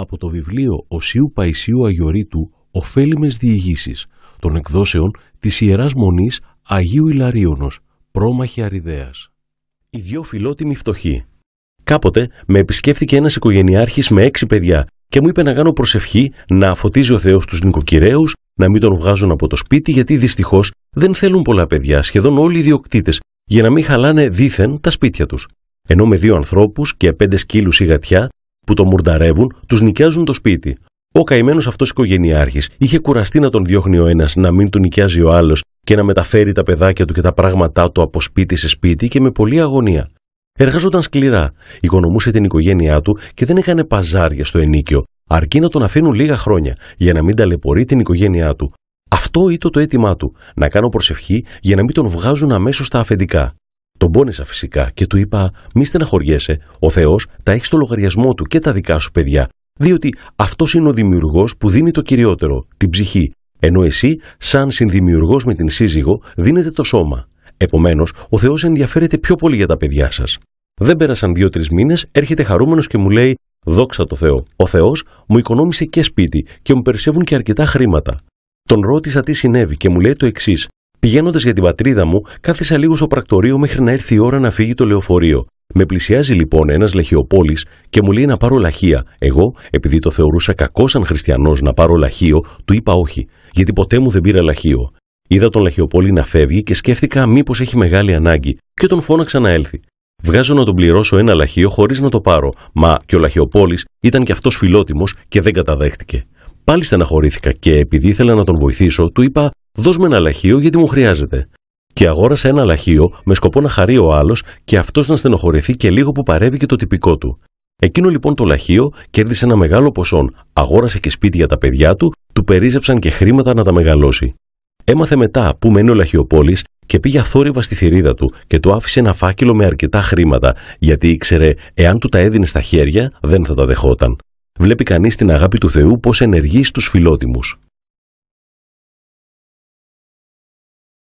από το βιβλίο Οσίου Παϊσίου Αγιορείτου «Οφέλιμες διηγήσεις» των εκδόσεων της Ιεράς Μονής Αγίου Ιλαρίωνος, πρόμαχη Αριδέας. Οι δυο φιλότιμοι φτωχοί. Κάποτε με επισκέφθηκε ένας οικογενειάρχης με έξι παιδιά και μου είπε να κάνω προσευχή να αφωτίζει ο Θεός τους νοικοκυρέους, να μην τον βγάζουν από το σπίτι γιατί δυστυχώς δεν θέλουν πολλά παιδιά, σχεδόν όλοι οι διοκτήτες, για να μην χαλάνε δήθεν τα σπίτια τους. Ενώ με δύο ανθρώπους και πέντε σκύλους ή γατιά που το μουρνταρεύουν, τους νοικιάζουν το σπίτι. Ο καημένος αυτός οικογενειάρχης είχε κουραστεί να τον διώχνει ο ένας, να μην του νοικιάζει ο άλλος και να μεταφέρει τα παιδάκια του και τα πράγματά του από σπίτι σε σπίτι και με πολλή αγωνία. Εργάζονταν σκληρά, οικονομούσε την οικογένειά του και δεν έκανε παζάρια στο ενίκιο, αρκεί να τον αφήνουν λίγα χρόνια για να μην ταλαιπωρεί την οικογένειά του. Αυτό ήταν το αίτημά του, να κάνω προσευχή για να μην τον βγάζουν αμέσως στα αφεντικά. Τον πόνεσα φυσικά και του είπα: Μη στεναχωριέσαι, ο Θεός τα έχει στο λογαριασμό του και τα δικά σου παιδιά. Διότι αυτός είναι ο δημιουργός που δίνει το κυριότερο, την ψυχή, ενώ εσύ, σαν συνδημιουργός με την σύζυγο, δίνετε το σώμα. Επομένως, ο Θεός ενδιαφέρεται πιο πολύ για τα παιδιά σας. Δεν πέρασαν δύο-τρει μήνες, έρχεται χαρούμενος και μου λέει: Δόξα το Θεό, ο Θεός μου οικονόμησε και σπίτι και μου περισσεύουν και αρκετά χρήματα. Τον ρώτησα τι συνέβη και μου λέει το εξής: Πηγαίνοντας για την πατρίδα μου, κάθισα λίγο στο πρακτορείο μέχρι να έρθει η ώρα να φύγει το λεωφορείο. Με πλησιάζει λοιπόν ένας λαχιοπόλης και μου λέει να πάρω λαχεία. Εγώ, επειδή το θεωρούσα κακό σαν χριστιανός να πάρω λαχείο, του είπα όχι, γιατί ποτέ μου δεν πήρα λαχείο. Είδα τον λαχιοπόλη να φεύγει και σκέφτηκα μήπως έχει μεγάλη ανάγκη και τον φώναξα να έλθει. Βγάζω να τον πληρώσω ένα λαχείο χωρίς να το πάρω, μα και ο λαχιοπόλης ήταν κι αυτός φιλότιμος και δεν καταδέχτηκε. Πάλι στεναχωρήθηκα και επειδή ήθελα να τον βοηθήσω, του είπα Δώσ' με ένα λαχείο γιατί μου χρειάζεται. Και αγόρασε ένα λαχείο με σκοπό να χαρεί ο άλλος και αυτός να στενοχωρηθεί και λίγο που παρέβηκε και το τυπικό του. Εκείνο λοιπόν το λαχείο κέρδισε ένα μεγάλο ποσόν, αγόρασε και σπίτι για τα παιδιά του, του περίζεψαν και χρήματα να τα μεγαλώσει. Έμαθε μετά που μένει ο λαχιοπόλης και πήγε αθόρυβα στη θηρίδα του και του άφησε ένα φάκελο με αρκετά χρήματα, γιατί ήξερε, εάν του τα έδινε στα χέρια, δεν θα τα δεχόταν. Βλέπει κανείς την αγάπη του Θεού πώς ενεργεί στους φιλότιμους.